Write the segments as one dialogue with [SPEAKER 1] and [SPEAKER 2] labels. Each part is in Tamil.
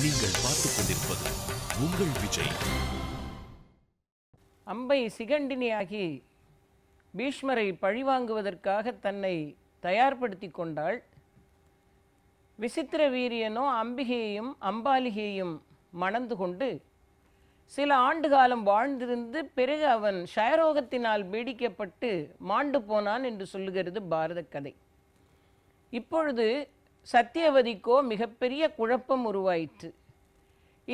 [SPEAKER 1] நீங்கள் பார்த்துக் கொண்டிருப்பது உங்கள் விஜய் அம்பை சிகண்டினியாகி பீஷ்மரை பழிவாங்குவதற்காக தன்னை தயார்படுத்தி கொண்டாள் விசித்திர வீரியனோ அம்பிகையையும் அம்பாலிகையையும் மணந்து கொண்டு சில ஆண்டு காலம் வாழ்ந்திருந்து பிறகு அவன் ஷயரோகத்தினால் பீடிக்கப்பட்டு மாண்டு போனான் என்று சொல்லுகிறது பாரத கதை இப்பொழுது சத்தியவதிக்கோ மிகப்பெரிய குழப்பம் உருவாயிற்று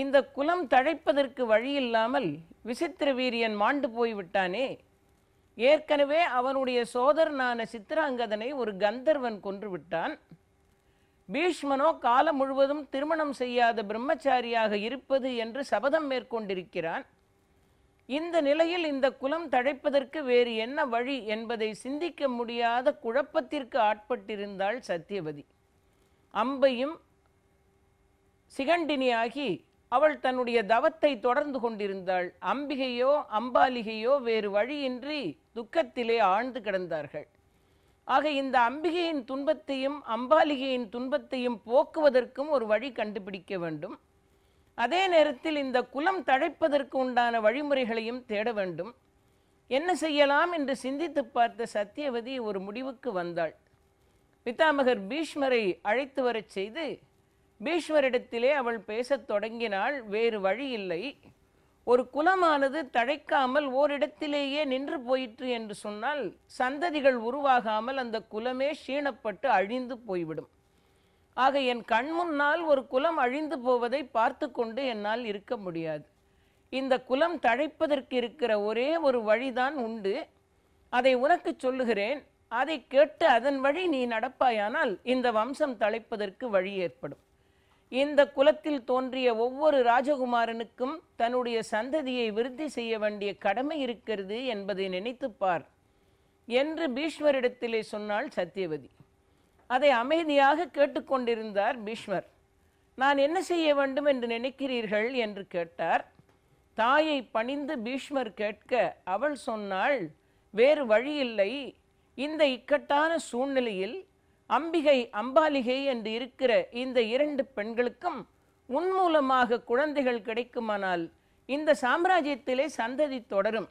[SPEAKER 1] இந்த குலம் தழைப்பதற்கு வழியில்லாமல் விசித்திர வீரியன் மாண்டு போய்விட்டானே ஏற்கனவே அவனுடைய சோதரனான சித்திராங்கதனை ஒரு கந்தர்வன் கொன்றுவிட்டான் பீஷ்மனோ காலம் முழுவதும் திருமணம் செய்யாத பிரம்மச்சாரியாக இருப்பது என்று சபதம் மேற்கொண்டிருக்கிறான் இந்த நிலையில் இந்த குலம் தழைப்பதற்கு வேறு என்ன வழி என்பதை சிந்திக்க முடியாத குழப்பத்திற்கு ஆட்பட்டிருந்தாள் சத்தியவதி அம்பையும் சிகண்டினியாகி அவள் தன்னுடைய தவத்தை தொடர்ந்து கொண்டிருந்தாள் அம்பிகையோ அம்பாலிகையோ வேறு வழியின்றி துக்கத்திலே ஆழ்ந்து கிடந்தார்கள் ஆக இந்த அம்பிகையின் துன்பத்தையும் அம்பாலிகையின் துன்பத்தையும் போக்குவதற்கும் ஒரு வழி கண்டுபிடிக்க வேண்டும் அதே நேரத்தில் இந்த குலம் தழைப்பதற்கு உண்டான வழிமுறைகளையும் தேட வேண்டும் என்ன செய்யலாம் என்று சிந்தித்து பார்த்த சத்தியவதி ஒரு முடிவுக்கு வந்தாள் பிதாமகர் பீஷ்மரை அழைத்து வரச் செய்து பீஷ்மரிடத்திலே அவள் பேசத் தொடங்கினாள் வேறு வழி இல்லை ஒரு குலமானது தழைக்காமல் ஓரிடத்திலேயே நின்று போயிற்று என்று சொன்னால் சந்ததிகள் உருவாகாமல் அந்த குலமே சீணப்பட்டு அழிந்து போய்விடும் ஆக என் கண் முன்னால் ஒரு குலம் அழிந்து போவதை பார்த்து கொண்டு என்னால் இருக்க முடியாது இந்த குலம் தழைப்பதற்கு இருக்கிற ஒரே ஒரு வழிதான் உண்டு அதை உனக்கு சொல்லுகிறேன் அதை கேட்டு அதன் வழி நீ நடப்பாயானால் இந்த வம்சம் தலைப்பதற்கு வழி ஏற்படும் இந்த குலத்தில் தோன்றிய ஒவ்வொரு ராஜகுமாரனுக்கும் தன்னுடைய சந்ததியை விருத்தி செய்ய வேண்டிய கடமை இருக்கிறது என்பதை நினைத்து பார் என்று பீஷ்மரிடத்திலே சொன்னாள் சத்தியவதி அதை அமைதியாக கேட்டுக்கொண்டிருந்தார் பீஷ்மர் நான் என்ன செய்ய வேண்டும் என்று நினைக்கிறீர்கள் என்று கேட்டார் தாயை பணிந்து பீஷ்மர் கேட்க அவள் சொன்னாள் வேறு வழியில்லை இந்த இக்கட்டான சூழ்நிலையில் அம்பிகை அம்பாலிகை என்று இருக்கிற இந்த இரண்டு பெண்களுக்கும் உன்மூலமாக குழந்தைகள் கிடைக்குமானால் இந்த சாம்ராஜ்யத்திலே சந்ததி தொடரும்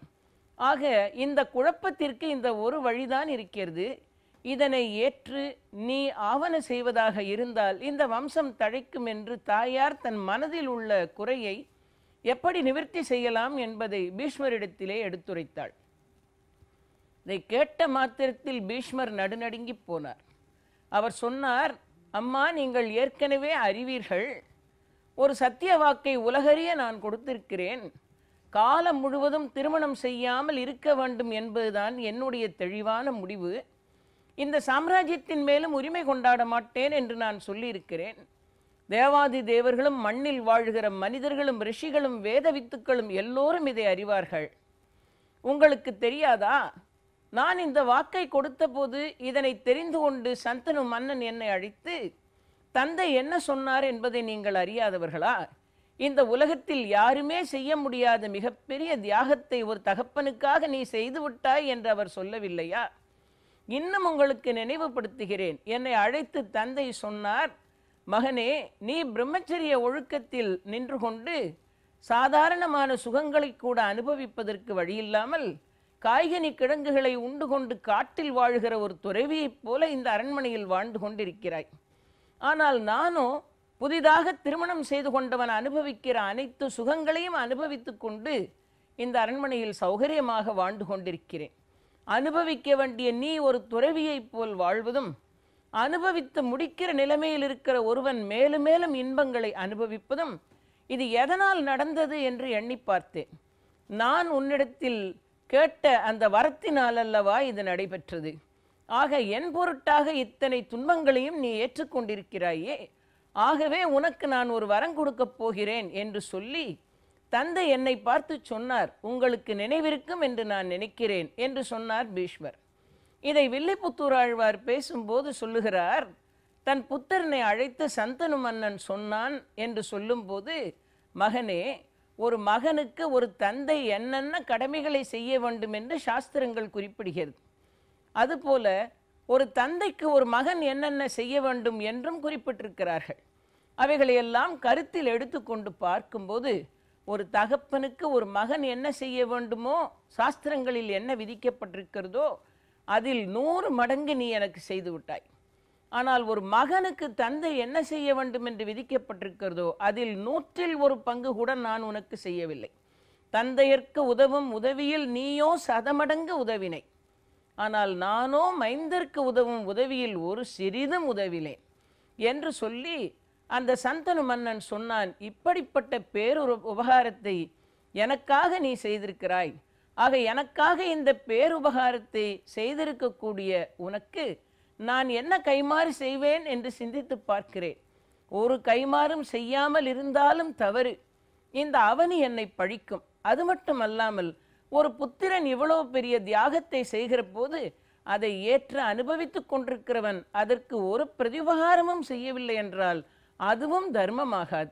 [SPEAKER 1] ஆக இந்த குழப்பத்திற்கு இந்த ஒரு வழிதான் இருக்கிறது இதனை ஏற்று நீ ஆவண செய்வதாக இருந்தால் இந்த வம்சம் தழைக்கும் என்று தாயார் தன் மனதில் உள்ள குறையை எப்படி நிவர்த்தி செய்யலாம் என்பதை பீஷ்மரிடத்திலே எடுத்துரைத்தாள் இதை கேட்ட மாத்திரத்தில் பீஷ்மர் நடுநடுங்கி போனார் அவர் சொன்னார் அம்மா நீங்கள் ஏற்கனவே அறிவீர்கள் ஒரு சத்திய வாக்கை உலகறிய நான் கொடுத்திருக்கிறேன் காலம் முழுவதும் திருமணம் செய்யாமல் இருக்க வேண்டும் என்பதுதான் என்னுடைய தெளிவான முடிவு இந்த சாம்ராஜ்யத்தின் மேலும் உரிமை கொண்டாட மாட்டேன் என்று நான் சொல்லியிருக்கிறேன் தேவாதி தேவர்களும் மண்ணில் வாழ்கிற மனிதர்களும் ரிஷிகளும் வேத வித்துக்களும் எல்லோரும் இதை அறிவார்கள் உங்களுக்கு தெரியாதா நான் இந்த வாக்கை கொடுத்தபோது இதனை தெரிந்து கொண்டு சந்தனு மன்னன் என்னை அழித்து தந்தை என்ன சொன்னார் என்பதை நீங்கள் அறியாதவர்களா இந்த உலகத்தில் யாருமே செய்ய முடியாத மிகப்பெரிய தியாகத்தை ஒரு தகப்பனுக்காக நீ செய்து விட்டாய் என்று அவர் சொல்லவில்லையா இன்னும் உங்களுக்கு நினைவுபடுத்துகிறேன் என்னை அழைத்து தந்தை சொன்னார் மகனே நீ பிரம்மச்சரிய ஒழுக்கத்தில் நின்று கொண்டு சாதாரணமான சுகங்களை கூட அனுபவிப்பதற்கு வழியில்லாமல் காய்கனி கிழங்குகளை உண்டு கொண்டு காட்டில் வாழ்கிற ஒரு துறவியைப் போல இந்த அரண்மனையில் வாழ்ந்து கொண்டிருக்கிறாய் ஆனால் நானோ புதிதாக திருமணம் செய்து கொண்டவன் அனுபவிக்கிற அனைத்து சுகங்களையும் அனுபவித்து கொண்டு இந்த அரண்மனையில் சௌகரியமாக வாழ்ந்து கொண்டிருக்கிறேன் அனுபவிக்க வேண்டிய நீ ஒரு துறவியைப் போல் வாழ்வதும் அனுபவித்து முடிக்கிற நிலைமையில் இருக்கிற ஒருவன் மேலும் மேலும் இன்பங்களை அனுபவிப்பதும் இது எதனால் நடந்தது என்று எண்ணி பார்த்தேன் நான் உன்னிடத்தில் கேட்ட அந்த வரத்தினால் அல்லவா இது நடைபெற்றது ஆக என் பொருட்டாக இத்தனை துன்பங்களையும் நீ ஏற்றுக்கொண்டிருக்கிறாயே ஆகவே உனக்கு நான் ஒரு வரம் கொடுக்கப் போகிறேன் என்று சொல்லி தந்தை என்னை பார்த்து சொன்னார் உங்களுக்கு நினைவிருக்கும் என்று நான் நினைக்கிறேன் என்று சொன்னார் பீஷ்மர் இதை வில்லிபுத்தூர் ஆழ்வார் பேசும்போது சொல்லுகிறார் தன் புத்தரனை அழைத்து சந்தனு மன்னன் சொன்னான் என்று சொல்லும்போது மகனே ஒரு மகனுக்கு ஒரு தந்தை என்னென்ன கடமைகளை செய்ய வேண்டும் என்று சாஸ்திரங்கள் குறிப்பிடுகிறது அதுபோல ஒரு தந்தைக்கு ஒரு மகன் என்னென்ன செய்ய வேண்டும் என்றும் குறிப்பிட்டிருக்கிறார்கள் அவைகளையெல்லாம் கருத்தில் எடுத்துக்கொண்டு பார்க்கும்போது ஒரு தகப்பனுக்கு ஒரு மகன் என்ன செய்ய வேண்டுமோ சாஸ்திரங்களில் என்ன விதிக்கப்பட்டிருக்கிறதோ அதில் நூறு மடங்கு நீ எனக்கு செய்து விட்டாய் ஆனால் ஒரு மகனுக்கு தந்தை என்ன செய்ய வேண்டும் என்று விதிக்கப்பட்டிருக்கிறதோ அதில் நூற்றில் ஒரு பங்கு கூட நான் உனக்கு செய்யவில்லை தந்தையற்கு உதவும் உதவியில் நீயோ சதமடங்கு உதவினை ஆனால் நானோ மைந்தர்க்கு உதவும் உதவியில் ஒரு சிறிதும் உதவிலேன் என்று சொல்லி அந்த சந்தனு மன்னன் சொன்னான் இப்படிப்பட்ட பேரு உபகாரத்தை எனக்காக நீ செய்திருக்கிறாய் ஆக எனக்காக இந்த பேருபகாரத்தை செய்திருக்கக்கூடிய உனக்கு நான் என்ன கைமாறு செய்வேன் என்று சிந்தித்து பார்க்கிறேன் ஒரு கைமாறும் செய்யாமல் இருந்தாலும் தவறு இந்த அவனி என்னை பழிக்கும் அது மட்டும் அல்லாமல் ஒரு புத்திரன் இவ்வளோ பெரிய தியாகத்தை செய்கிற போது அதை ஏற்று அனுபவித்துக் கொண்டிருக்கிறவன் அதற்கு ஒரு பிரதிபகாரமும் செய்யவில்லை என்றால் அதுவும் தர்மமாகாது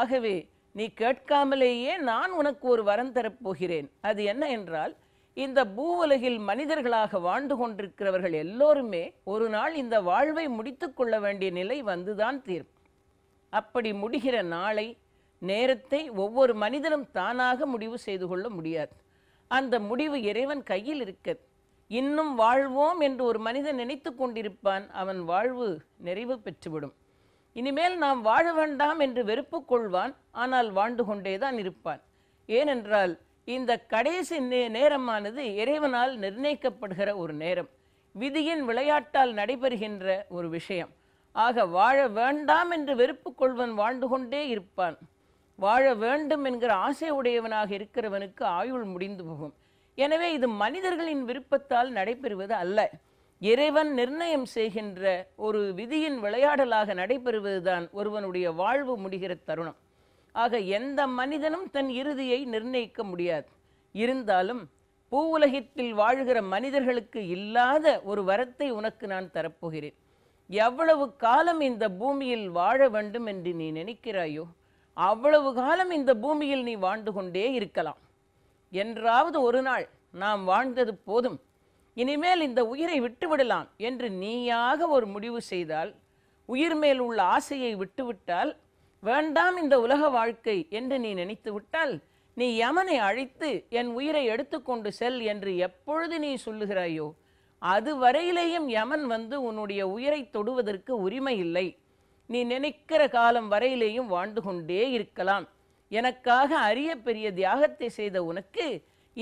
[SPEAKER 1] ஆகவே நீ கேட்காமலேயே நான் உனக்கு ஒரு வரம் தரப்போகிறேன் அது என்ன என்றால் இந்த பூவுலகில் மனிதர்களாக வாழ்ந்து கொண்டிருக்கிறவர்கள் எல்லோருமே ஒரு நாள் இந்த வாழ்வை முடித்து கொள்ள வேண்டிய நிலை வந்துதான் தீரும் அப்படி முடிகிற நாளை நேரத்தை ஒவ்வொரு மனிதனும் தானாக முடிவு செய்து கொள்ள முடியாது அந்த முடிவு இறைவன் கையில் இருக்க இன்னும் வாழ்வோம் என்று ஒரு மனிதன் நினைத்து கொண்டிருப்பான் அவன் வாழ்வு நிறைவு பெற்றுவிடும் இனிமேல் நாம் வாழ வேண்டாம் என்று வெறுப்பு கொள்வான் ஆனால் வாழ்ந்து கொண்டேதான் இருப்பான் ஏனென்றால் இந்த கடைசி நே நேரமானது இறைவனால் நிர்ணயிக்கப்படுகிற ஒரு நேரம் விதியின் விளையாட்டால் நடைபெறுகின்ற ஒரு விஷயம் ஆக வாழ வேண்டாம் என்று வெறுப்பு கொள்வன் வாழ்ந்து கொண்டே இருப்பான் வாழ வேண்டும் என்கிற ஆசை உடையவனாக இருக்கிறவனுக்கு ஆயுள் முடிந்து போகும் எனவே இது மனிதர்களின் விருப்பத்தால் நடைபெறுவது அல்ல இறைவன் நிர்ணயம் செய்கின்ற ஒரு விதியின் விளையாடலாக நடைபெறுவதுதான் ஒருவனுடைய வாழ்வு முடிகிற தருணம் ஆக எந்த மனிதனும் தன் இறுதியை நிர்ணயிக்க முடியாது இருந்தாலும் பூவுலகத்தில் வாழ்கிற மனிதர்களுக்கு இல்லாத ஒரு வரத்தை உனக்கு நான் தரப்போகிறேன் எவ்வளவு காலம் இந்த பூமியில் வாழ வேண்டும் என்று நீ நினைக்கிறாயோ அவ்வளவு காலம் இந்த பூமியில் நீ வாழ்ந்து கொண்டே இருக்கலாம் என்றாவது ஒரு நாள் நாம் வாழ்ந்தது போதும் இனிமேல் இந்த உயிரை விட்டுவிடலாம் என்று நீயாக ஒரு முடிவு செய்தால் உயிர் மேல் உள்ள ஆசையை விட்டுவிட்டால் வேண்டாம் இந்த உலக வாழ்க்கை என்று நீ நினைத்து விட்டால் நீ யமனை அழைத்து என் உயிரை எடுத்துக்கொண்டு செல் என்று எப்பொழுது நீ சொல்லுகிறாயோ அது வரையிலேயும் யமன் வந்து உன்னுடைய உயிரை தொடுவதற்கு உரிமை இல்லை நீ நினைக்கிற காலம் வரையிலேயும் வாழ்ந்து கொண்டே இருக்கலாம் எனக்காக அரிய பெரிய தியாகத்தை செய்த உனக்கு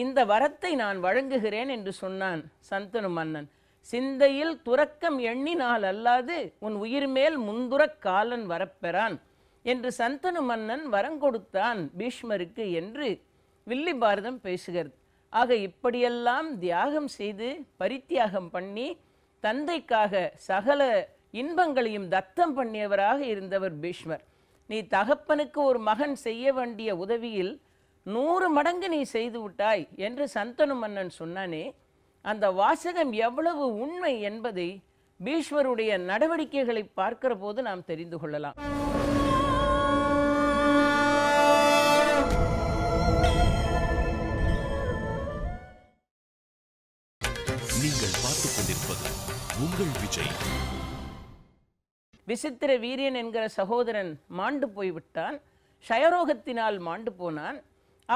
[SPEAKER 1] இந்த வரத்தை நான் வழங்குகிறேன் என்று சொன்னான் சந்தனு மன்னன் சிந்தையில் துறக்கம் எண்ணினால் அல்லாது உன் உயிர் மேல் முந்துரக் காலன் வரப்பெறான் என்று சந்தனு மன்னன் வரங்கொடுத்தான் பீஷ்மருக்கு என்று வில்லி பாரதம் பேசுகிறது ஆக இப்படியெல்லாம் தியாகம் செய்து பரித்தியாகம் பண்ணி தந்தைக்காக சகல இன்பங்களையும் தத்தம் பண்ணியவராக இருந்தவர் பீஷ்மர் நீ தகப்பனுக்கு ஒரு மகன் செய்ய வேண்டிய உதவியில் நூறு மடங்கு நீ செய்து விட்டாய் என்று சந்தனு மன்னன் சொன்னானே அந்த வாசகம் எவ்வளவு உண்மை என்பதை பீஷ்மருடைய நடவடிக்கைகளை பார்க்கிற போது நாம் தெரிந்து கொள்ளலாம் விசித்திர வீரியன் என்கிற சகோதரன் மாண்டு போய்விட்டான் ஷயரோகத்தினால் மாண்டு போனான்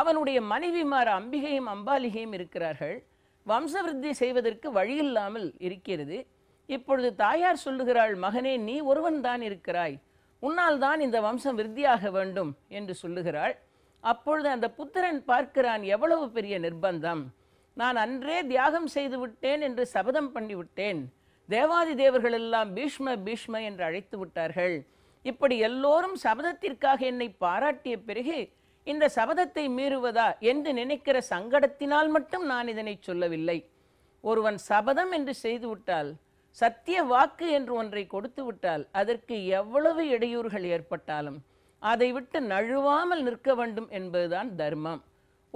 [SPEAKER 1] அவனுடைய மனைவிமார் அம்பிகையும் அம்பாலிகையும் இருக்கிறார்கள் வம்சவிருத்தி செய்வதற்கு வழியில்லாமல் இருக்கிறது இப்பொழுது தாயார் சொல்லுகிறாள் மகனே நீ ஒருவன் தான் இருக்கிறாய் உன்னால் தான் இந்த வம்சம் விருத்தியாக வேண்டும் என்று சொல்லுகிறாள் அப்பொழுது அந்த புத்திரன் பார்க்கிறான் எவ்வளவு பெரிய நிர்பந்தம் நான் அன்றே தியாகம் செய்து விட்டேன் என்று சபதம் பண்ணிவிட்டேன் தேவாதி தேவர்கள் எல்லாம் பீஷ்ம பீஷ்ம என்று அழைத்து விட்டார்கள் இப்படி எல்லோரும் சபதத்திற்காக என்னை பாராட்டிய பிறகு இந்த சபதத்தை மீறுவதா என்று நினைக்கிற சங்கடத்தினால் மட்டும் நான் இதனை சொல்லவில்லை ஒருவன் சபதம் என்று செய்துவிட்டால் சத்திய வாக்கு என்று ஒன்றை கொடுத்து விட்டால் அதற்கு எவ்வளவு இடையூறுகள் ஏற்பட்டாலும் அதை விட்டு நழுவாமல் நிற்க வேண்டும் என்பதுதான் தர்மம்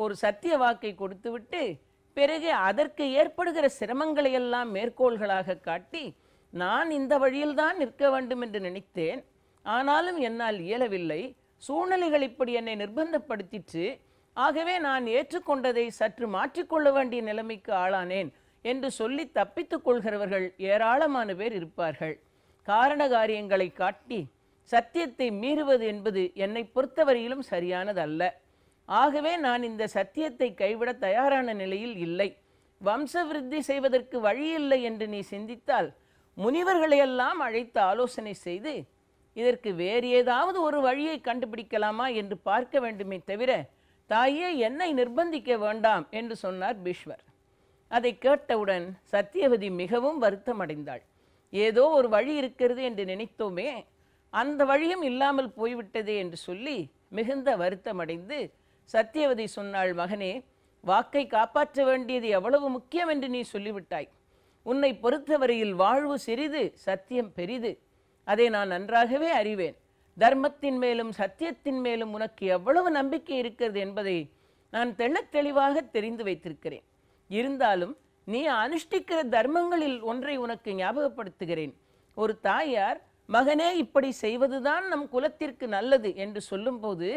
[SPEAKER 1] ஒரு சத்திய வாக்கை கொடுத்துவிட்டு பிறகு அதற்கு ஏற்படுகிற சிரமங்களை எல்லாம் மேற்கோள்களாக காட்டி நான் இந்த வழியில்தான் நிற்க வேண்டும் என்று நினைத்தேன் ஆனாலும் என்னால் இயலவில்லை சூழ்நிலைகள் இப்படி என்னை நிர்பந்தப்படுத்திற்று ஆகவே நான் ஏற்றுக்கொண்டதை சற்று மாற்றிக்கொள்ள வேண்டிய நிலைமைக்கு ஆளானேன் என்று சொல்லி தப்பித்துக் கொள்கிறவர்கள் ஏராளமான பேர் இருப்பார்கள் காரண காரியங்களை காட்டி சத்தியத்தை மீறுவது என்பது என்னை பொறுத்தவரையிலும் சரியானதல்ல ஆகவே நான் இந்த சத்தியத்தை கைவிட தயாரான நிலையில் இல்லை வம்சவிருத்தி செய்வதற்கு வழி இல்லை என்று நீ சிந்தித்தால் முனிவர்களையெல்லாம் அழைத்து ஆலோசனை செய்து இதற்கு வேறு ஏதாவது ஒரு வழியை கண்டுபிடிக்கலாமா என்று பார்க்க வேண்டுமே தவிர தாயே என்னை நிர்பந்திக்க வேண்டாம் என்று சொன்னார் பீஷ்வர் அதை கேட்டவுடன் சத்தியவதி மிகவும் வருத்தமடைந்தாள் ஏதோ ஒரு வழி இருக்கிறது என்று நினைத்தோமே அந்த வழியும் இல்லாமல் போய்விட்டதே என்று சொல்லி மிகுந்த வருத்தமடைந்து சத்தியவதி சொன்னாள் மகனே வாக்கை காப்பாற்ற வேண்டியது எவ்வளவு முக்கியம் என்று நீ சொல்லிவிட்டாய் உன்னை பொறுத்தவரையில் வாழ்வு சிறிது சத்தியம் பெரிது அதை நான் நன்றாகவே அறிவேன் தர்மத்தின் மேலும் சத்தியத்தின் மேலும் உனக்கு எவ்வளவு நம்பிக்கை இருக்கிறது என்பதை நான் தெள்ளத் தெளிவாக தெரிந்து வைத்திருக்கிறேன் இருந்தாலும் நீ அனுஷ்டிக்கிற தர்மங்களில் ஒன்றை உனக்கு ஞாபகப்படுத்துகிறேன் ஒரு தாயார் மகனே இப்படி செய்வதுதான் நம் குலத்திற்கு நல்லது என்று சொல்லும்போது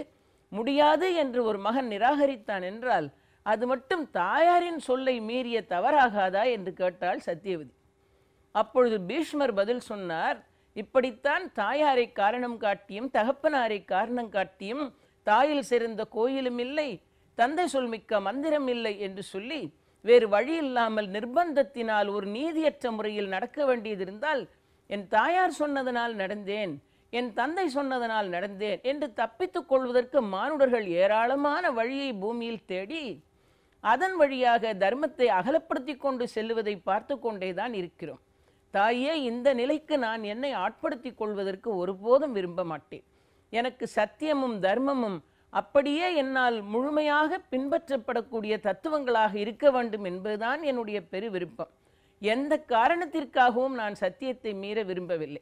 [SPEAKER 1] முடியாது என்று ஒரு மகன் நிராகரித்தான் என்றால் அது மட்டும் தாயாரின் சொல்லை மீறிய தவறாகாதா என்று கேட்டாள் சத்தியவதி அப்பொழுது பீஷ்மர் பதில் சொன்னார் இப்படித்தான் தாயாரை காரணம் காட்டியும் தகப்பனாரை காரணம் காட்டியும் தாயில் சிறந்த கோயிலும் இல்லை தந்தை மிக்க மந்திரம் இல்லை என்று சொல்லி வேறு வழி இல்லாமல் நிர்பந்தத்தினால் ஒரு நீதியற்ற முறையில் நடக்க வேண்டியது இருந்தால் என் தாயார் சொன்னதனால் நடந்தேன் என் தந்தை சொன்னதனால் நடந்தேன் என்று தப்பித்துக் கொள்வதற்கு மானுடர்கள் ஏராளமான வழியை பூமியில் தேடி அதன் வழியாக தர்மத்தை அகலப்படுத்தி கொண்டு செல்லுவதை பார்த்து கொண்டே தான் இருக்கிறோம் தாயே இந்த நிலைக்கு நான் என்னை ஆட்படுத்தி கொள்வதற்கு ஒருபோதும் விரும்ப மாட்டேன் எனக்கு சத்தியமும் தர்மமும் அப்படியே என்னால் முழுமையாக பின்பற்றப்படக்கூடிய தத்துவங்களாக இருக்க வேண்டும் என்பதுதான் என்னுடைய பெரு விருப்பம் எந்த காரணத்திற்காகவும் நான் சத்தியத்தை மீற விரும்பவில்லை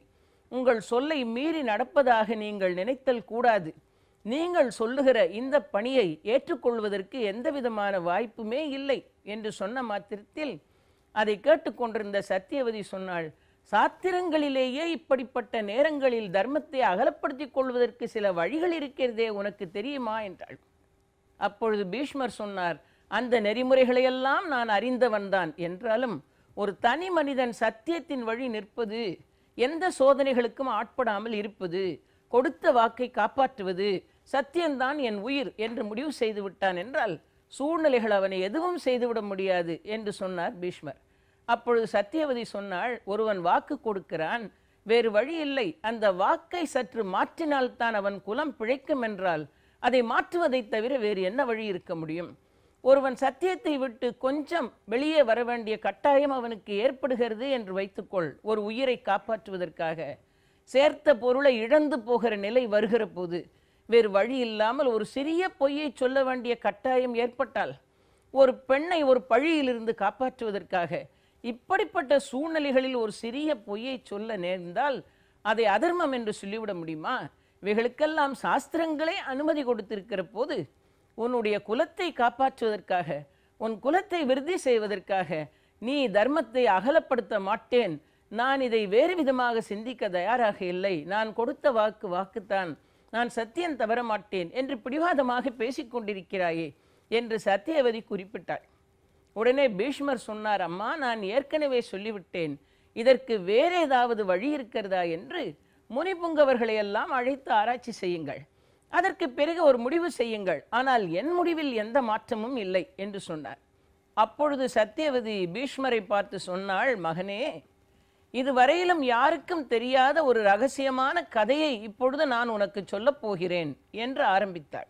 [SPEAKER 1] உங்கள் சொல்லை மீறி நடப்பதாக நீங்கள் நினைத்தல் கூடாது நீங்கள் சொல்லுகிற இந்த பணியை ஏற்றுக்கொள்வதற்கு எந்த விதமான வாய்ப்புமே இல்லை என்று சொன்ன மாத்திரத்தில் அதை கேட்டுக்கொண்டிருந்த சத்தியவதி சொன்னாள் சாத்திரங்களிலேயே இப்படிப்பட்ட நேரங்களில் தர்மத்தை அகலப்படுத்திக் கொள்வதற்கு சில வழிகள் இருக்கிறதே உனக்கு தெரியுமா என்றாள் அப்பொழுது பீஷ்மர் சொன்னார் அந்த நெறிமுறைகளையெல்லாம் நான் அறிந்தவன்தான் என்றாலும் ஒரு தனி மனிதன் சத்தியத்தின் வழி நிற்பது எந்த சோதனைகளுக்கும் ஆட்படாமல் இருப்பது கொடுத்த வாக்கை காப்பாற்றுவது சத்தியம்தான் என் உயிர் என்று முடிவு செய்து விட்டான் என்றால் சூழ்நிலைகள் அவனை எதுவும் செய்துவிட முடியாது என்று சொன்னார் பீஷ்மர் அப்பொழுது சத்தியவதி சொன்னால் ஒருவன் வாக்கு கொடுக்கிறான் வேறு வழி இல்லை அந்த வாக்கை சற்று மாற்றினால்தான் அவன் குலம் பிழைக்கும் என்றால் அதை மாற்றுவதை தவிர வேறு என்ன வழி இருக்க முடியும் ஒருவன் சத்தியத்தை விட்டு கொஞ்சம் வெளியே வர வேண்டிய கட்டாயம் அவனுக்கு ஏற்படுகிறது என்று வைத்துக்கொள் ஒரு உயிரை காப்பாற்றுவதற்காக சேர்த்த பொருளை இழந்து போகிற நிலை வருகிற போது வேறு வழி இல்லாமல் ஒரு சிறிய பொய்யை சொல்ல வேண்டிய கட்டாயம் ஏற்பட்டால் ஒரு பெண்ணை ஒரு பழியிலிருந்து காப்பாற்றுவதற்காக இப்படிப்பட்ட சூழ்நிலைகளில் ஒரு சிறிய பொய்யை சொல்ல நேர்ந்தால் அதை அதர்மம் என்று சொல்லிவிட முடியுமா இவைகளுக்கெல்லாம் சாஸ்திரங்களே அனுமதி கொடுத்திருக்கிற போது உன்னுடைய குலத்தை காப்பாற்றுவதற்காக உன் குலத்தை விருத்தி செய்வதற்காக நீ தர்மத்தை அகலப்படுத்த மாட்டேன் நான் இதை வேறு விதமாக சிந்திக்க தயாராக இல்லை நான் கொடுத்த வாக்கு வாக்குத்தான் நான் சத்தியம் தவற மாட்டேன் என்று பிடிவாதமாக பேசிக்கொண்டிருக்கிறாயே என்று சத்தியவதி குறிப்பிட்டாள் உடனே பீஷ்மர் சொன்னார் அம்மா நான் ஏற்கனவே சொல்லிவிட்டேன் இதற்கு வேறு ஏதாவது வழி இருக்கிறதா என்று முனிபுங்கவர்களையெல்லாம் அழைத்து ஆராய்ச்சி செய்யுங்கள் அதற்கு பிறகு ஒரு முடிவு செய்யுங்கள் ஆனால் என் முடிவில் எந்த மாற்றமும் இல்லை என்று சொன்னார் அப்பொழுது சத்தியவதி பீஷ்மரை பார்த்து சொன்னாள் மகனே இதுவரையிலும் யாருக்கும் தெரியாத ஒரு ரகசியமான கதையை இப்பொழுது நான் உனக்கு சொல்லப் போகிறேன் என்று ஆரம்பித்தாள்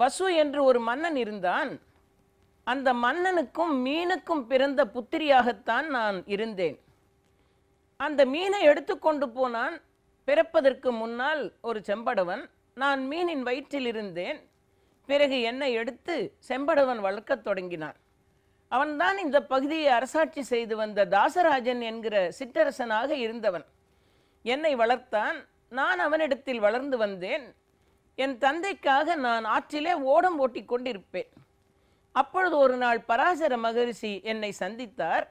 [SPEAKER 1] வசு என்று ஒரு மன்னன் இருந்தான் அந்த மன்னனுக்கும் மீனுக்கும் பிறந்த புத்திரியாகத்தான் நான் இருந்தேன் அந்த மீனை எடுத்துக்கொண்டு போனான் பிறப்பதற்கு முன்னால் ஒரு செம்படவன் நான் மீனின் வயிற்றில் இருந்தேன் பிறகு என்னை எடுத்து செம்படவன் வளர்க்கத் தொடங்கினான் அவன்தான் இந்த பகுதியை அரசாட்சி செய்து வந்த தாசராஜன் என்கிற சிற்றரசனாக இருந்தவன் என்னை வளர்த்தான் நான் அவனிடத்தில் வளர்ந்து வந்தேன் என் தந்தைக்காக நான் ஆற்றிலே ஓடம் ஓட்டி கொண்டிருப்பேன் அப்பொழுது ஒரு நாள் பராசர மகரிஷி என்னை சந்தித்தார்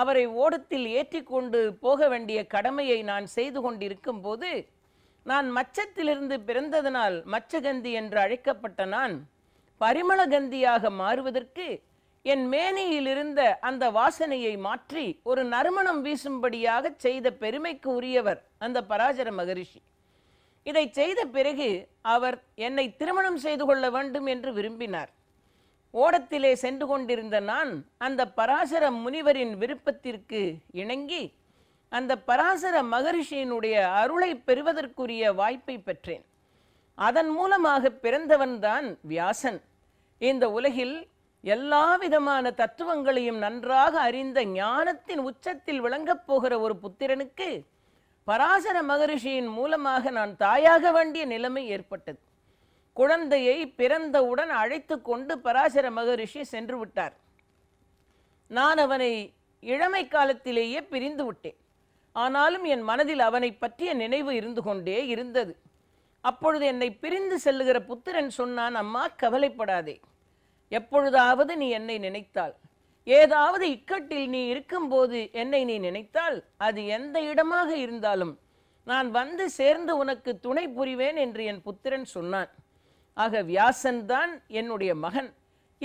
[SPEAKER 1] அவரை ஓடத்தில் ஏற்றி கொண்டு போக வேண்டிய கடமையை நான் செய்து கொண்டிருக்கும் போது நான் மச்சத்திலிருந்து பிறந்ததனால் மச்சகந்தி என்று அழைக்கப்பட்ட நான் பரிமள கந்தியாக மாறுவதற்கு என் மேனியில் இருந்த அந்த வாசனையை மாற்றி ஒரு நறுமணம் வீசும்படியாக செய்த பெருமைக்கு உரியவர் அந்த பராஜர மகரிஷி இதை செய்த பிறகு அவர் என்னை திருமணம் செய்து கொள்ள வேண்டும் என்று விரும்பினார் ஓடத்திலே சென்று கொண்டிருந்த நான் அந்த பராசர முனிவரின் விருப்பத்திற்கு இணங்கி அந்த பராசர மகரிஷியினுடைய அருளை பெறுவதற்குரிய வாய்ப்பை பெற்றேன் அதன் மூலமாக பிறந்தவன்தான் வியாசன் இந்த உலகில் எல்லா விதமான தத்துவங்களையும் நன்றாக அறிந்த ஞானத்தின் உச்சத்தில் விளங்கப் போகிற ஒரு புத்திரனுக்கு பராசர மகரிஷியின் மூலமாக நான் தாயாக வேண்டிய நிலைமை ஏற்பட்டது குழந்தையை பிறந்தவுடன் அழைத்து கொண்டு பராசர மகரிஷி சென்று விட்டார் நான் அவனை இளமை காலத்திலேயே பிரிந்து விட்டேன் ஆனாலும் என் மனதில் அவனை பற்றிய நினைவு இருந்து கொண்டே இருந்தது அப்பொழுது என்னை பிரிந்து செல்லுகிற புத்திரன் சொன்னான் அம்மா கவலைப்படாதே எப்பொழுதாவது நீ என்னை நினைத்தாள் ஏதாவது இக்கட்டில் நீ இருக்கும்போது என்னை நீ நினைத்தால் அது எந்த இடமாக இருந்தாலும் நான் வந்து சேர்ந்து உனக்கு துணை புரிவேன் என்று என் புத்திரன் சொன்னான் ஆக வியாசன்தான் என்னுடைய மகன்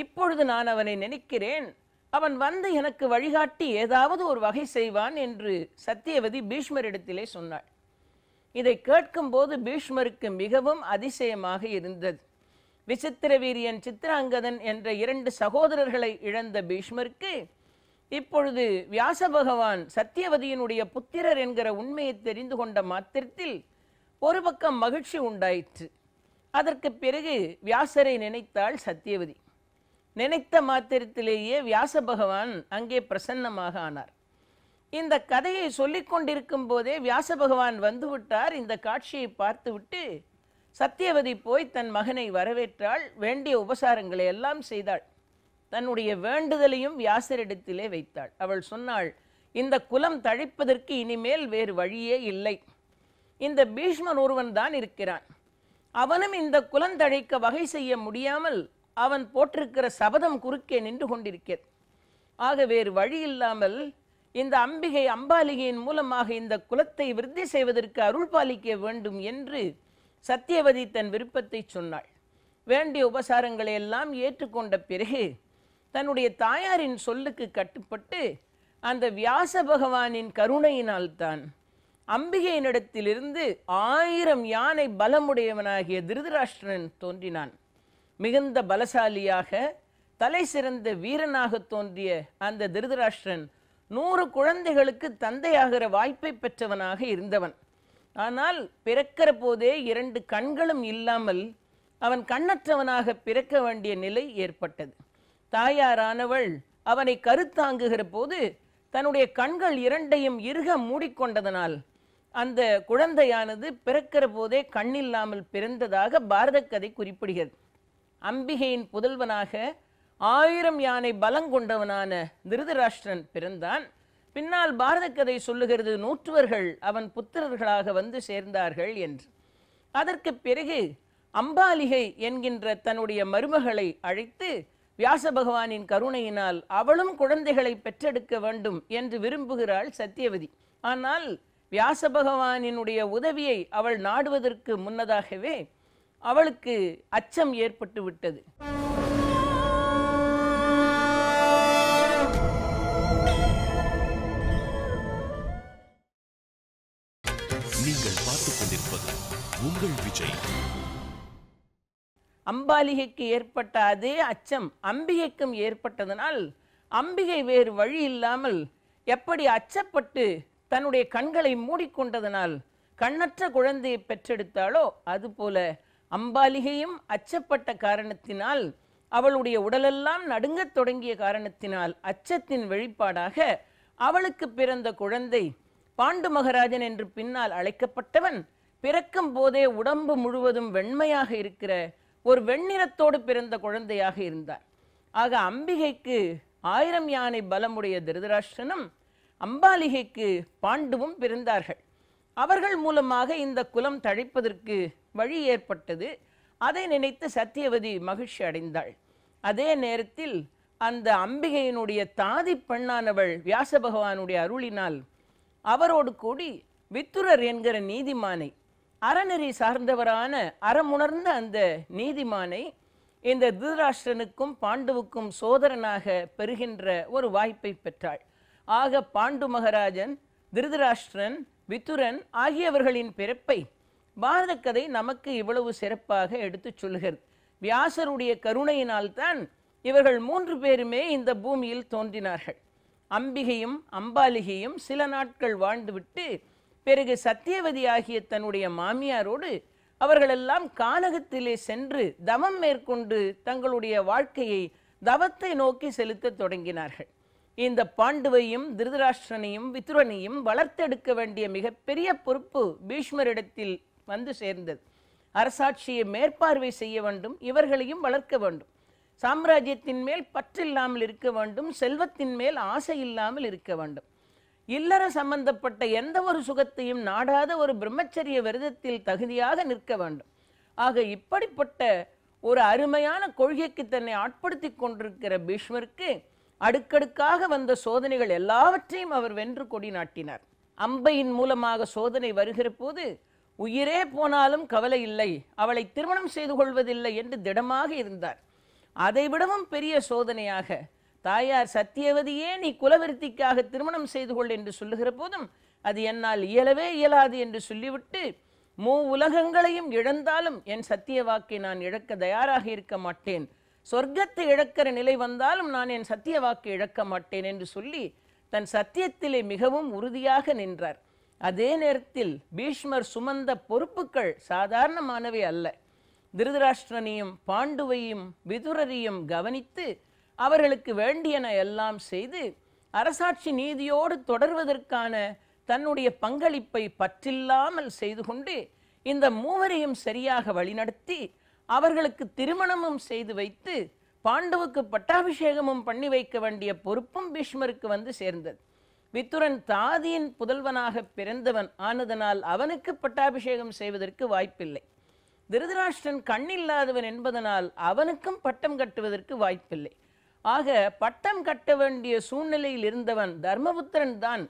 [SPEAKER 1] இப்பொழுது நான் அவனை நினைக்கிறேன் அவன் வந்து எனக்கு வழிகாட்டி ஏதாவது ஒரு வகை செய்வான் என்று சத்தியவதி பீஷ்மரிடத்திலே சொன்னாள் இதை கேட்கும்போது பீஷ்மருக்கு மிகவும் அதிசயமாக இருந்தது விசித்திர வீரியன் சித்திராங்கதன் என்ற இரண்டு சகோதரர்களை இழந்த பீஷ்மருக்கு இப்பொழுது வியாச பகவான் சத்தியவதியினுடைய புத்திரர் என்கிற உண்மையை தெரிந்து கொண்ட மாத்திரத்தில் ஒரு பக்கம் மகிழ்ச்சி உண்டாயிற்று அதற்கு பிறகு வியாசரை நினைத்தாள் சத்தியவதி நினைத்த மாத்திரத்திலேயே வியாச பகவான் அங்கே பிரசன்னமாக ஆனார் இந்த கதையை சொல்லிக் கொண்டிருக்கும் போதே வியாச பகவான் வந்துவிட்டார் இந்த காட்சியை பார்த்துவிட்டு சத்தியவதி போய் தன் மகனை வரவேற்றாள் வேண்டிய உபசாரங்களை எல்லாம் செய்தாள் தன்னுடைய வேண்டுதலையும் வியாசரிடத்திலே வைத்தாள் அவள் சொன்னாள் இந்த குலம் தழைப்பதற்கு இனிமேல் வேறு வழியே இல்லை இந்த பீஷ்மன் ஒருவன் தான் இருக்கிறான் அவனும் இந்த குலம் தழைக்க வகை செய்ய முடியாமல் அவன் போட்டிருக்கிற சபதம் குறுக்கே நின்று கொண்டிருக்கிறது ஆக வேறு வழி இல்லாமல் இந்த அம்பிகை அம்பாலிகையின் மூலமாக இந்த குலத்தை விருத்தி செய்வதற்கு அருள் பாலிக்க வேண்டும் என்று சத்தியவதி தன் விருப்பத்தை சொன்னாள் வேண்டிய உபசாரங்களை எல்லாம் ஏற்றுக்கொண்ட பிறகு தன்னுடைய தாயாரின் சொல்லுக்கு கட்டுப்பட்டு அந்த வியாச பகவானின் கருணையினால்தான் அம்பிகையினிடத்திலிருந்து ஆயிரம் யானை பலமுடையவனாகிய திருதராஷ்டிரன் தோன்றினான் மிகுந்த பலசாலியாக தலை சிறந்த வீரனாக தோன்றிய அந்த திருதராஷ்டிரன் நூறு குழந்தைகளுக்கு தந்தையாகிற வாய்ப்பை பெற்றவனாக இருந்தவன் ஆனால் பிறக்கிற போதே இரண்டு கண்களும் இல்லாமல் அவன் கண்ணற்றவனாக பிறக்க வேண்டிய நிலை ஏற்பட்டது தாயாரானவள் அவனை கருத்தாங்குகிற போது தன்னுடைய கண்கள் இரண்டையும் இருக மூடிக்கொண்டதனால் அந்த குழந்தையானது பிறக்கிற போதே கண்ணில்லாமல் பிறந்ததாக பாரத கதை குறிப்பிடுகிறது அம்பிகையின் புதல்வனாக ஆயிரம் யானை பலங்கொண்டவனான திருதராஷ்டிரன் பிறந்தான் பின்னால் பாரத கதை சொல்லுகிறது நூற்றுவர்கள் அவன் புத்திரர்களாக வந்து சேர்ந்தார்கள் என்று அதற்கு பிறகு அம்பாலிகை என்கின்ற தன்னுடைய மருமகளை அழைத்து வியாச பகவானின் கருணையினால் அவளும் குழந்தைகளை பெற்றெடுக்க வேண்டும் என்று விரும்புகிறாள் சத்தியவதி ஆனால் வியாச பகவானினுடைய உதவியை அவள் நாடுவதற்கு முன்னதாகவே அவளுக்கு அச்சம் ஏற்பட்டு விட்டது நீங்கள் உங்கள் விஜய் அம்பாலிகைக்கு ஏற்பட்ட அதே அச்சம் அம்பிகைக்கும் ஏற்பட்டதனால் அம்பிகை வேறு வழி இல்லாமல் எப்படி அச்சப்பட்டு தன்னுடைய கண்களை மூடிக்கொண்டதனால் கண்ணற்ற குழந்தையை பெற்றெடுத்தாலோ அதுபோல அம்பாலிகையும் அச்சப்பட்ட காரணத்தினால் அவளுடைய உடலெல்லாம் நடுங்கத் தொடங்கிய காரணத்தினால் அச்சத்தின் வெளிப்பாடாக அவளுக்கு பிறந்த குழந்தை பாண்டு மகராஜன் என்று பின்னால் அழைக்கப்பட்டவன் பிறக்கும் போதே உடம்பு முழுவதும் வெண்மையாக இருக்கிற ஒரு வெண்ணிறத்தோடு பிறந்த குழந்தையாக இருந்தார் ஆக அம்பிகைக்கு ஆயிரம் யானை பலமுடைய திருதராஷ்டிரனும் அம்பாலிகைக்கு பாண்டுவும் பிறந்தார்கள் அவர்கள் மூலமாக இந்த குலம் தழைப்பதற்கு வழி ஏற்பட்டது அதை நினைத்து சத்தியவதி மகிழ்ச்சி அடைந்தாள் அதே நேரத்தில் அந்த அம்பிகையினுடைய தாதி பெண்ணானவள் வியாச பகவானுடைய அருளினால் அவரோடு கூடி வித்துரர் என்கிற நீதிமானை அறநெறி சார்ந்தவரான அறமுணர்ந்த அந்த நீதிமானை இந்த திருராஷ்டிரனுக்கும் பாண்டுவுக்கும் சோதரனாக பெறுகின்ற ஒரு வாய்ப்பை பெற்றாள் ஆக பாண்டு மகராஜன் திருதராஷ்டிரன் வித்துரன் ஆகியவர்களின் பிறப்பை பாரத கதை நமக்கு இவ்வளவு சிறப்பாக எடுத்துச் சொல்கிறது வியாசருடைய கருணையினால்தான் இவர்கள் மூன்று பேருமே இந்த பூமியில் தோன்றினார்கள் அம்பிகையும் அம்பாலிகையும் சில நாட்கள் வாழ்ந்துவிட்டு பிறகு சத்தியவதி ஆகிய தன்னுடைய மாமியாரோடு அவர்களெல்லாம் காலகத்திலே சென்று தவம் மேற்கொண்டு தங்களுடைய வாழ்க்கையை தவத்தை நோக்கி செலுத்த தொடங்கினார்கள் இந்த பாண்டுவையும் திருதராஷ்டிரனையும் வித்ரனையும் வளர்த்தெடுக்க வேண்டிய மிகப்பெரிய பொறுப்பு பீஷ்மரிடத்தில் வந்து சேர்ந்தது அரசாட்சியை மேற்பார்வை செய்ய வேண்டும் இவர்களையும் வளர்க்க வேண்டும் சாம்ராஜ்யத்தின் மேல் பற்றில்லாமல் இருக்க வேண்டும் செல்வத்தின் மேல் ஆசை இல்லாமல் இருக்க வேண்டும் இல்லற சம்பந்தப்பட்ட எந்த ஒரு சுகத்தையும் நாடாத ஒரு பிரம்மச்சரிய விரதத்தில் தகுதியாக நிற்க வேண்டும் ஆக இப்படிப்பட்ட ஒரு அருமையான கொள்கைக்கு தன்னை ஆட்படுத்தி கொண்டிருக்கிற பீஷ்மருக்கு அடுக்கடுக்காக வந்த சோதனைகள் எல்லாவற்றையும் அவர் வென்று கொடி நாட்டினார் அம்பையின் மூலமாக சோதனை வருகிற போது உயிரே போனாலும் கவலை இல்லை அவளை திருமணம் செய்து கொள்வதில்லை என்று திடமாக இருந்தார் அதைவிடவும் பெரிய சோதனையாக தாயார் சத்தியவதியே நீ குலவிருத்திக்காக திருமணம் செய்து கொள் என்று சொல்லுகிற போதும் அது என்னால் இயலவே இயலாது என்று சொல்லிவிட்டு மூ உலகங்களையும் இழந்தாலும் என் சத்திய வாக்கை நான் இழக்க தயாராக இருக்க மாட்டேன் சொர்க்கத்தை இழக்கிற நிலை வந்தாலும் நான் என் சத்திய வாக்கை இழக்க மாட்டேன் என்று சொல்லி தன் சத்தியத்திலே மிகவும் உறுதியாக நின்றார் அதே நேரத்தில் பீஷ்மர் சுமந்த பொறுப்புகள் சாதாரணமானவை அல்ல திருதராஷ்டிரனையும் பாண்டுவையும் விதுரரையும் கவனித்து அவர்களுக்கு வேண்டியன எல்லாம் செய்து அரசாட்சி நீதியோடு தொடர்வதற்கான தன்னுடைய பங்களிப்பை பற்றில்லாமல் செய்து கொண்டு இந்த மூவரையும் சரியாக வழிநடத்தி அவர்களுக்கு திருமணமும் செய்து வைத்து பாண்டவுக்கு பட்டாபிஷேகமும் பண்ணி வைக்க வேண்டிய பொறுப்பும் பீஷ்மருக்கு வந்து சேர்ந்தது வித்துரன் தாதியின் புதல்வனாக பிறந்தவன் ஆனதனால் அவனுக்கு பட்டாபிஷேகம் செய்வதற்கு வாய்ப்பில்லை திருதராஷ்டிரன் கண்ணில்லாதவன் என்பதனால் அவனுக்கும் பட்டம் கட்டுவதற்கு வாய்ப்பில்லை ஆக பட்டம் கட்ட வேண்டிய சூழ்நிலையில் இருந்தவன் தர்மபுத்திரன் தான்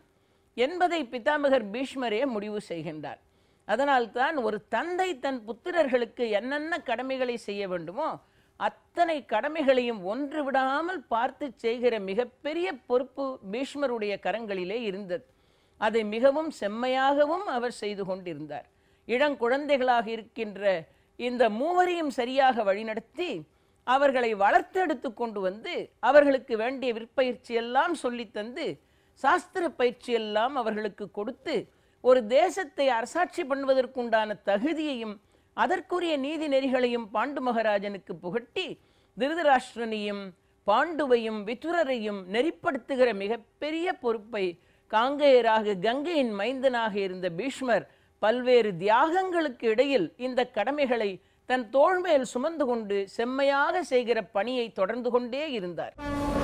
[SPEAKER 1] என்பதை பிதாமகர் பீஷ்மரே முடிவு செய்கின்றார் அதனால்தான் ஒரு தந்தை தன் புத்திரர்களுக்கு என்னென்ன கடமைகளை செய்ய வேண்டுமோ அத்தனை கடமைகளையும் ஒன்று விடாமல் பார்த்து செய்கிற மிகப்பெரிய பொறுப்பு பீஷ்மருடைய கரங்களிலே இருந்தது அதை மிகவும் செம்மையாகவும் அவர் செய்து கொண்டிருந்தார் இளம் குழந்தைகளாக இருக்கின்ற இந்த மூவரையும் சரியாக வழிநடத்தி அவர்களை வளர்த்தெடுத்து கொண்டு வந்து அவர்களுக்கு வேண்டிய விற்பயிற்சியெல்லாம் சொல்லித்தந்து சாஸ்திர பயிற்சியெல்லாம் அவர்களுக்கு கொடுத்து ஒரு தேசத்தை அரசாட்சி பண்ணுவதற்குண்டான தகுதியையும் அதற்குரிய நீதி நெறிகளையும் பாண்டு மகராஜனுக்கு புகட்டி திருதராஷ்டிரனையும் பாண்டுவையும் வித்துரரையும் நெறிப்படுத்துகிற மிகப்பெரிய பொறுப்பை காங்கேயராக கங்கையின் மைந்தனாக இருந்த பீஷ்மர் பல்வேறு தியாகங்களுக்கு இடையில் இந்த கடமைகளை தன் தோள்மேல் சுமந்து கொண்டு செம்மையாக செய்கிற பணியை தொடர்ந்து கொண்டே இருந்தார்